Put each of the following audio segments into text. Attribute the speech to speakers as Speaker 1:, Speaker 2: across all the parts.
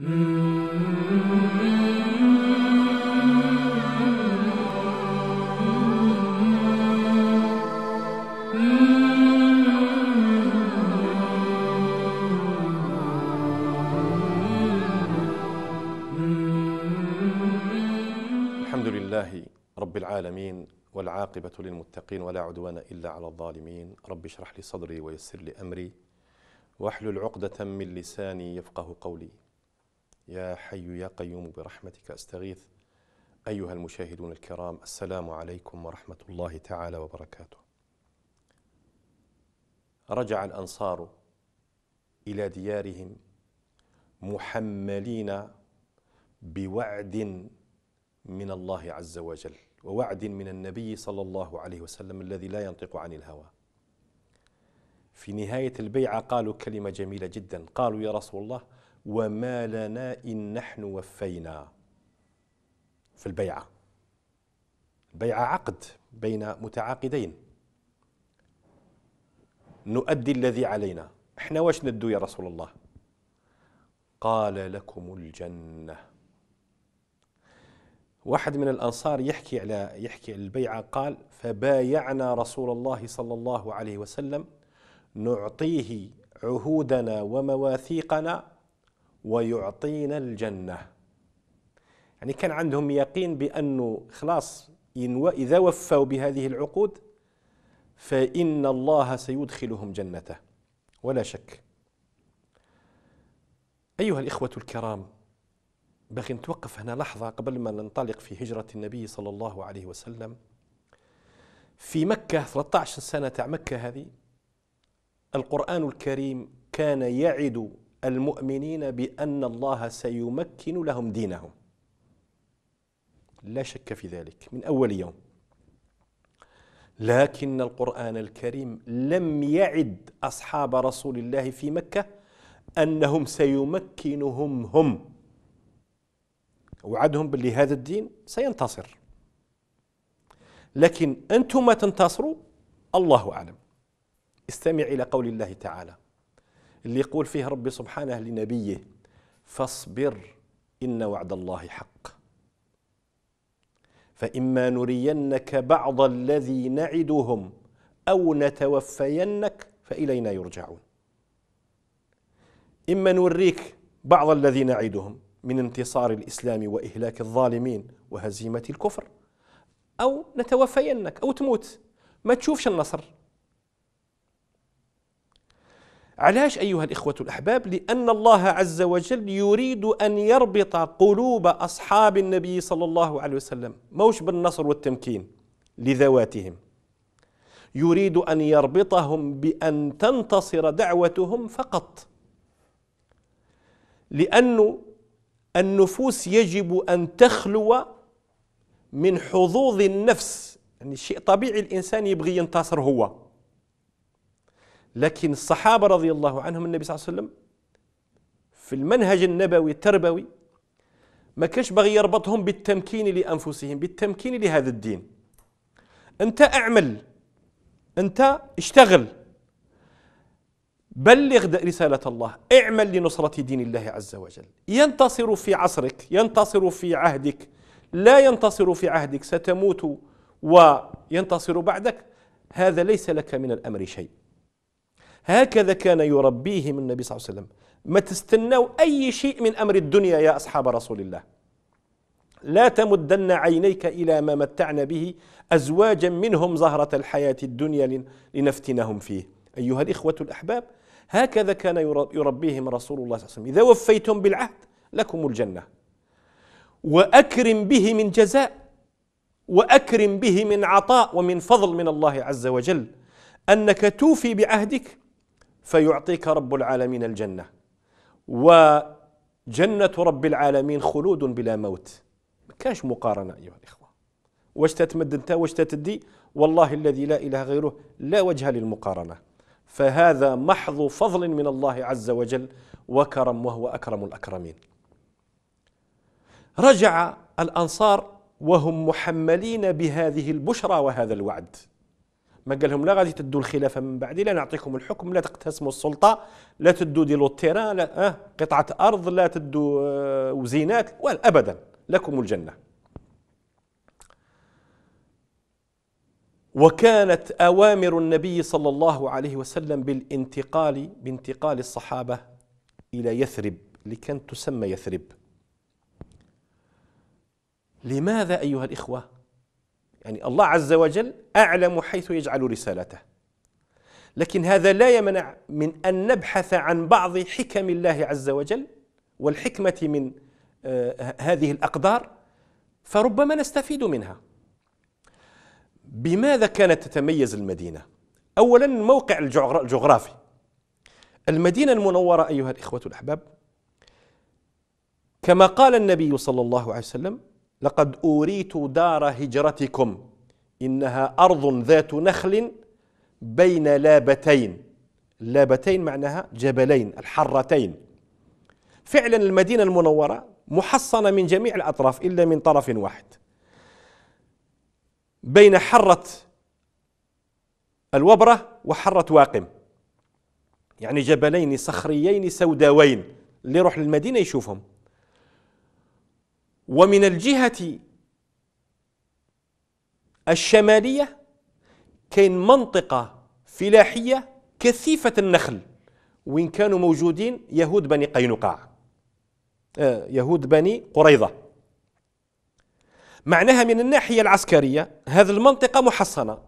Speaker 1: لله رب العالمين والعاقبة للمتقين ولا عدوان إلا على الظالمين رب اشرح لي صدري ويسر لي أمري واحلل عقدة من لساني يفقه قولي يا حي يا قيوم برحمتك استغيث ايها المشاهدون الكرام السلام عليكم ورحمه الله تعالى وبركاته رجع الانصار الى ديارهم محملين بوعد من الله عز وجل ووعد من النبي صلى الله عليه وسلم الذي لا ينطق عن الهوى في نهايه البيعه قالوا كلمه جميله جدا قالوا يا رسول الله وما لنا إن نحن وفينا في البيعة البيعة عقد بين متعاقدين نؤدي الذي علينا احنا واش ندو يا رسول الله قال لكم الجنة واحد من الأنصار يحكي على يحكي على البيعة قال فبايعنا رسول الله صلى الله عليه وسلم نعطيه عهودنا ومواثيقنا ويعطينا الجنة يعني كان عندهم يقين بأنه خلاص إذا وفوا بهذه العقود فإن الله سيدخلهم جنته ولا شك أيها الإخوة الكرام بغي نتوقف هنا لحظة قبل ما ننطلق في هجرة النبي صلى الله عليه وسلم في مكة 13 سنة تاع مكة هذه القرآن الكريم كان يعد المؤمنين بأن الله سيمكن لهم دينهم لا شك في ذلك من أول يوم لكن القرآن الكريم لم يعد أصحاب رسول الله في مكة أنهم سيمكنهم هم وعدهم باللي هذا الدين سينتصر لكن أنتم ما تنتصروا الله أعلم استمع إلى قول الله تعالى اللي يقول فيه ربي سبحانه لنبيه فاصبر إن وعد الله حق فإما نرينك بعض الذي نعدهم أو نتوفينك فإلينا يرجعون إما نوريك بعض الذي نعدهم من انتصار الإسلام وإهلاك الظالمين وهزيمة الكفر أو نتوفينك أو تموت ما تشوفش النصر علاش أيها الإخوة الأحباب لأن الله عز وجل يريد أن يربط قلوب أصحاب النبي صلى الله عليه وسلم موش بالنصر والتمكين لذواتهم يريد أن يربطهم بأن تنتصر دعوتهم فقط لأن النفوس يجب أن تخلو من حظوظ النفس يعني شيء طبيعي الإنسان يبغي ينتصر هو لكن الصحابة رضي الله عنهم النبي صلى الله عليه وسلم في المنهج النبوي التربوي ما كانش باغي يربطهم بالتمكين لأنفسهم بالتمكين لهذا الدين أنت أعمل أنت اشتغل بلغ رسالة الله اعمل لنصرة دين الله عز وجل ينتصر في عصرك ينتصر في عهدك لا ينتصر في عهدك ستموت وينتصر بعدك هذا ليس لك من الأمر شيء هكذا كان يربيهم النبي صلى الله عليه وسلم ما تستناو أي شيء من أمر الدنيا يا أصحاب رسول الله لا تمدن عينيك إلى ما متعنا به أزواجا منهم زهرة الحياة الدنيا لنفتنهم فيه أيها الإخوة الأحباب هكذا كان يربيهم رسول الله صلى الله عليه وسلم إذا وفيتم بالعهد لكم الجنة وأكرم به من جزاء وأكرم به من عطاء ومن فضل من الله عز وجل أنك توفي بعهدك فيعطيك رب العالمين الجنة وجنة رب العالمين خلود بلا موت ما كانش مقارنة أيها الإخوة واش تتمد انت واش تتدي والله الذي لا إله غيره لا وجه للمقارنة فهذا محض فضل من الله عز وجل وكرم وهو أكرم الأكرمين رجع الأنصار وهم محملين بهذه البشرى وهذا الوعد ما قال لهم لا غادي تدوا الخلافه من بعدي لا نعطيكم الحكم لا تقتسموا السلطه لا تدوا ديالو التيران لا آه قطعه ارض لا تدوا آه، وزينات ولا ابدا لكم الجنه وكانت اوامر النبي صلى الله عليه وسلم بالانتقال بانتقال الصحابه الى يثرب اللي كانت تسمى يثرب لماذا ايها الاخوه يعني الله عز وجل أعلم حيث يجعل رسالته لكن هذا لا يمنع من أن نبحث عن بعض حكم الله عز وجل والحكمة من آه، هذه الأقدار فربما نستفيد منها بماذا كانت تتميز المدينة؟ أولا الموقع الجغرافي المدينة المنورة أيها الإخوة الأحباب كما قال النبي صلى الله عليه وسلم لقد أوريت دار هجرتكم إنها أرض ذات نخل بين لابتين لابتين معناها جبلين الحرتين فعلا المدينة المنورة محصنة من جميع الأطراف إلا من طرف واحد بين حرة الوبرة وحرة واقم يعني جبلين صخريين سوداوين اللي يروح للمدينة يشوفهم ومن الجهة الشمالية كاين منطقة فلاحية كثيفة النخل وين كانوا موجودين يهود بني قينقاع آه، يهود بني قريظة معناها من الناحية العسكرية هذه المنطقة محصنة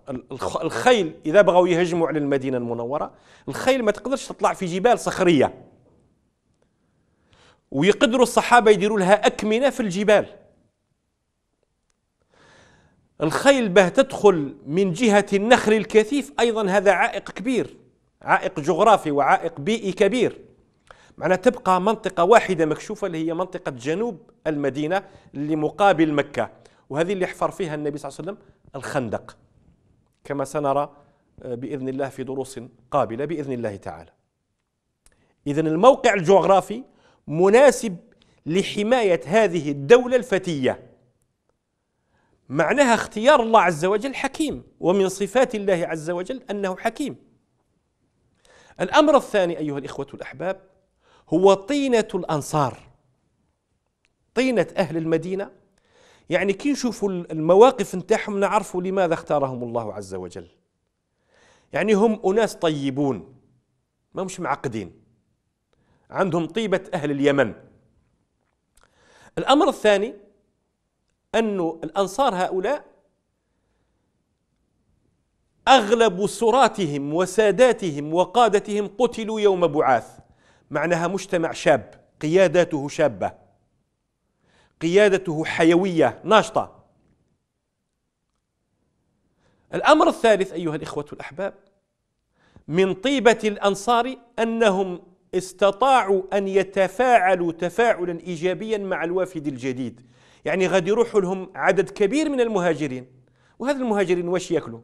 Speaker 1: الخيل إذا بغوا يهجموا على المدينة المنورة الخيل ما تقدرش تطلع في جبال صخرية ويقدروا الصحابه يديروا لها اكمنه في الجبال الخيل به تدخل من جهه النخل الكثيف ايضا هذا عائق كبير عائق جغرافي وعائق بيئي كبير معنا تبقى منطقة واحدة مكشوفة اللي هي منطقة جنوب المدينة اللي مقابل مكة وهذه اللي حفر فيها النبي صلى الله عليه وسلم الخندق كما سنرى آه، بإذن الله في دروس قابلة بإذن الله تعالى إذا الموقع الجغرافي مناسب لحماية هذه الدولة الفتية معناها اختيار الله عز وجل حكيم ومن صفات الله عز وجل أنه حكيم الأمر الثاني أيها الإخوة الأحباب هو طينة الأنصار طينة أهل المدينة يعني كي نشوفوا المواقف نتاعهم نعرفوا لماذا اختارهم الله عز وجل يعني هم أناس طيبون ما مش معقدين عندهم طيبة أهل اليمن الأمر الثاني أن الأنصار هؤلاء أغلب سراتهم وساداتهم وقادتهم قتلوا يوم بعاث معناها مجتمع شاب قياداته شابة قيادته حيوية ناشطة الأمر الثالث أيها الإخوة الأحباب من طيبة الأنصار أنهم استطاعوا أن يتفاعلوا تفاعلا إيجابيا مع الوافد الجديد يعني غادي يروحوا لهم عدد كبير من المهاجرين وهذا المهاجرين واش ياكلوا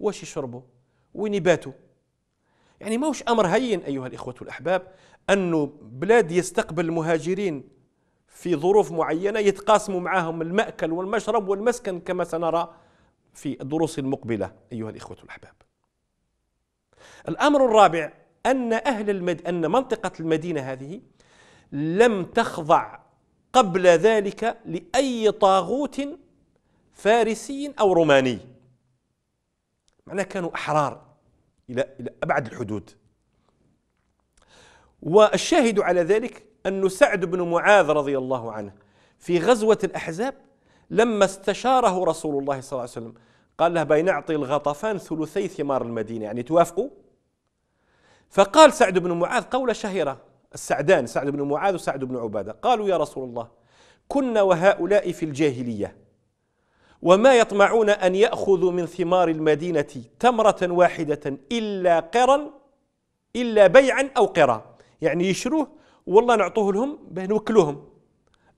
Speaker 1: واش يشربوا وين يباتوا يعني ماهوش أمر هين أيها الإخوة الأحباب أنه بلاد يستقبل المهاجرين في ظروف معينة يتقاسموا معهم المأكل والمشرب والمسكن كما سنرى في الدروس المقبلة أيها الإخوة الأحباب الأمر الرابع أن أهل المد... أن منطقة المدينة هذه لم تخضع قبل ذلك لأي طاغوت فارسي أو روماني معناه كانوا أحرار إلى إلى أبعد الحدود والشاهد على ذلك أن سعد بن معاذ رضي الله عنه في غزوة الأحزاب لما استشاره رسول الله صلى الله عليه وسلم قال له بين أعطي الغطفان ثلثي ثمار المدينة يعني توافقوا فقال سعد بن معاذ قولة شهيرة السعدان سعد بن معاذ وسعد بن عبادة قالوا يا رسول الله كنا وهؤلاء في الجاهلية وما يطمعون أن يأخذوا من ثمار المدينة تمرة واحدة إلا قرا إلا بيعا أو قرا يعني يشروه والله نعطوه لهم بنوكلهم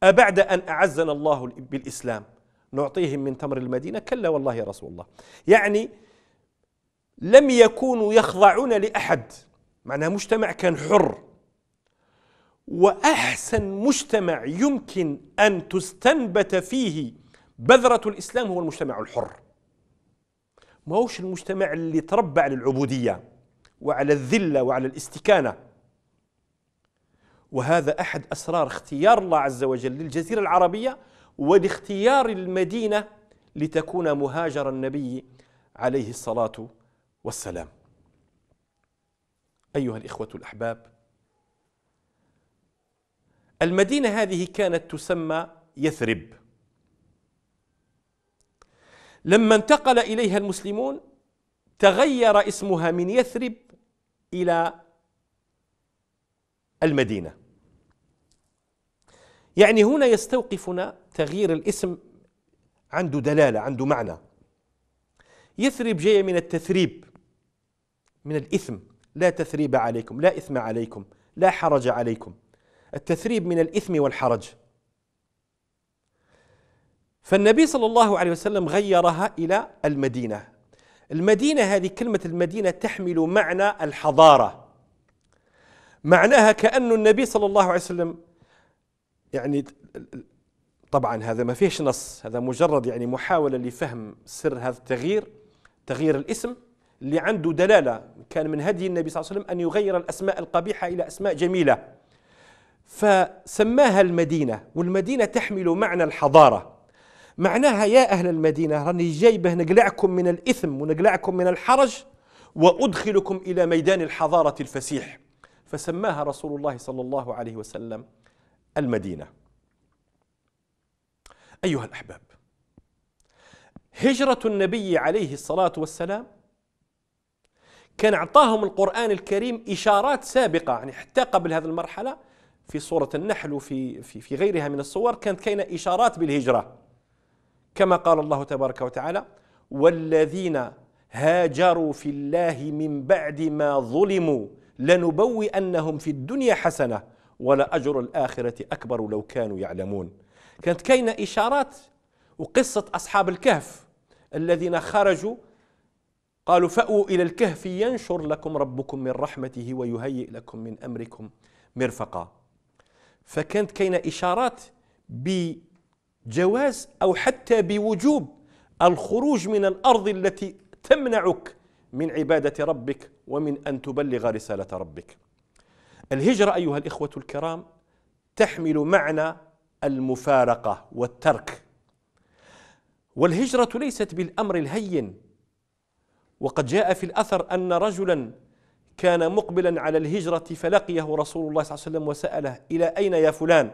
Speaker 1: أبعد أن أعزنا الله بالإسلام نعطيهم من تمر المدينة كلا والله يا رسول الله يعني لم يكونوا يخضعون لأحد معناها مجتمع كان حر واحسن مجتمع يمكن ان تستنبت فيه بذره الاسلام هو المجتمع الحر ما هوش المجتمع اللي تربى على العبوديه وعلى الذله وعلى الاستكانه وهذا احد اسرار اختيار الله عز وجل للجزيره العربيه ولاختيار المدينه لتكون مهاجر النبي عليه الصلاه والسلام أيها الإخوة الأحباب المدينة هذه كانت تسمى يثرب لما انتقل إليها المسلمون تغير اسمها من يثرب إلى المدينة يعني هنا يستوقفنا تغيير الاسم عنده دلالة عنده معنى يثرب جاية من التثريب من الإثم لا تثريب عليكم لا إثم عليكم لا حرج عليكم التثريب من الإثم والحرج فالنبي صلى الله عليه وسلم غيرها إلى المدينة المدينة هذه كلمة المدينة تحمل معنى الحضارة معناها كأن النبي صلى الله عليه وسلم يعني طبعا هذا ما فيهش نص هذا مجرد يعني محاولة لفهم سر هذا التغيير تغيير الاسم اللي عنده دلالة كان من هدي النبي صلى الله عليه وسلم أن يغير الأسماء القبيحة إلى أسماء جميلة فسماها المدينة والمدينة تحمل معنى الحضارة معناها يا أهل المدينة راني جايبه نقلعكم من الإثم ونقلعكم من الحرج وأدخلكم إلى ميدان الحضارة الفسيح فسماها رسول الله صلى الله عليه وسلم المدينة أيها الأحباب هجرة النبي عليه الصلاة والسلام كان أعطاهم القرآن الكريم إشارات سابقة يعني حتى قبل هذه المرحلة في سورة النحل وفي في, في غيرها من الصور كانت كاينة إشارات بالهجرة كما قال الله تبارك وتعالى والذين هاجروا في الله من بعد ما ظلموا لنبوئنهم في الدنيا حسنة ولأجر الآخرة أكبر لو كانوا يعلمون كانت كاينة إشارات وقصة أصحاب الكهف الذين خرجوا قالوا فأووا إلى الكهف ينشر لكم ربكم من رحمته ويهيئ لكم من أمركم مرفقا فكانت كاينة إشارات بجواز أو حتى بوجوب الخروج من الأرض التي تمنعك من عبادة ربك ومن أن تبلغ رسالة ربك الهجرة أيها الإخوة الكرام تحمل معنى المفارقة والترك والهجرة ليست بالأمر الهين وقد جاء في الأثر أن رجلا كان مقبلا على الهجرة فلقيه رسول الله صلى الله عليه وسلم وسأله إلى أين يا فلان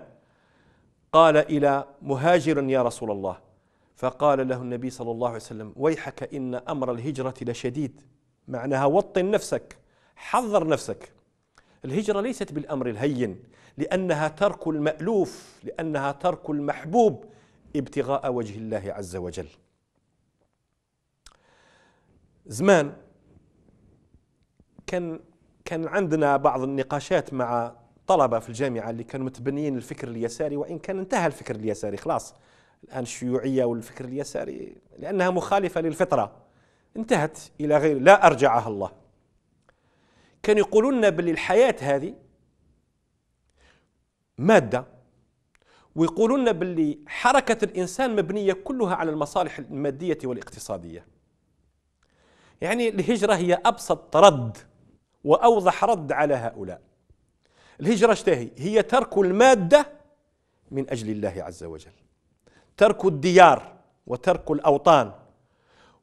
Speaker 1: قال إلى مهاجر يا رسول الله فقال له النبي صلى الله عليه وسلم ويحك إن أمر الهجرة لشديد معناها وطن نفسك حذر نفسك الهجرة ليست بالأمر الهين لأنها ترك المألوف لأنها ترك المحبوب ابتغاء وجه الله عز وجل زمان كان كان عندنا بعض النقاشات مع طلبة في الجامعة اللي كانوا متبنيين الفكر اليساري وإن كان انتهى الفكر اليساري خلاص الآن الشيوعية والفكر اليساري لأنها مخالفة للفطرة انتهت إلى غير لا أرجعها الله كانوا يقولون لنا باللي الحياة هذه مادة ويقولون لنا باللي حركة الإنسان مبنية كلها على المصالح المادية والاقتصادية يعني الهجرة هي أبسط رد وأوضح رد على هؤلاء الهجرة اشتهي هي ترك المادة من أجل الله عز وجل ترك الديار وترك الأوطان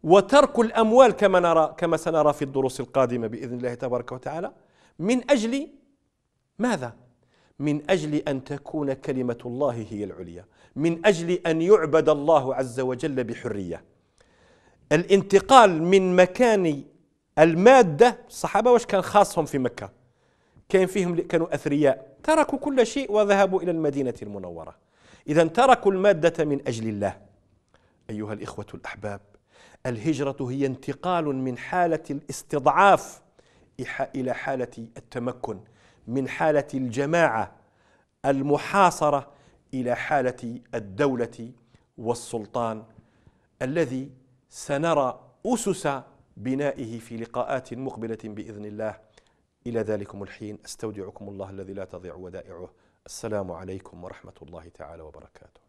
Speaker 1: وترك الأموال كما نرى كما سنرى في الدروس القادمة بإذن الله تبارك وتعالى من أجل ماذا؟ من أجل أن تكون كلمة الله هي العليا من أجل أن يعبد الله عز وجل بحرية الانتقال من مكان المادة الصحابة واش كان خاصهم في مكة كان فيهم كانوا أثرياء تركوا كل شيء وذهبوا إلى المدينة المنورة إذا تركوا المادة من أجل الله أيها الإخوة الأحباب الهجرة هي انتقال من حالة الاستضعاف إلى حالة التمكن من حالة الجماعة المحاصرة إلى حالة الدولة والسلطان الذي سنرى أسس بنائه في لقاءات مقبلة بإذن الله إلى ذلكم الحين أستودعكم الله الذي لا تضيع ودائعه السلام عليكم ورحمة الله تعالى وبركاته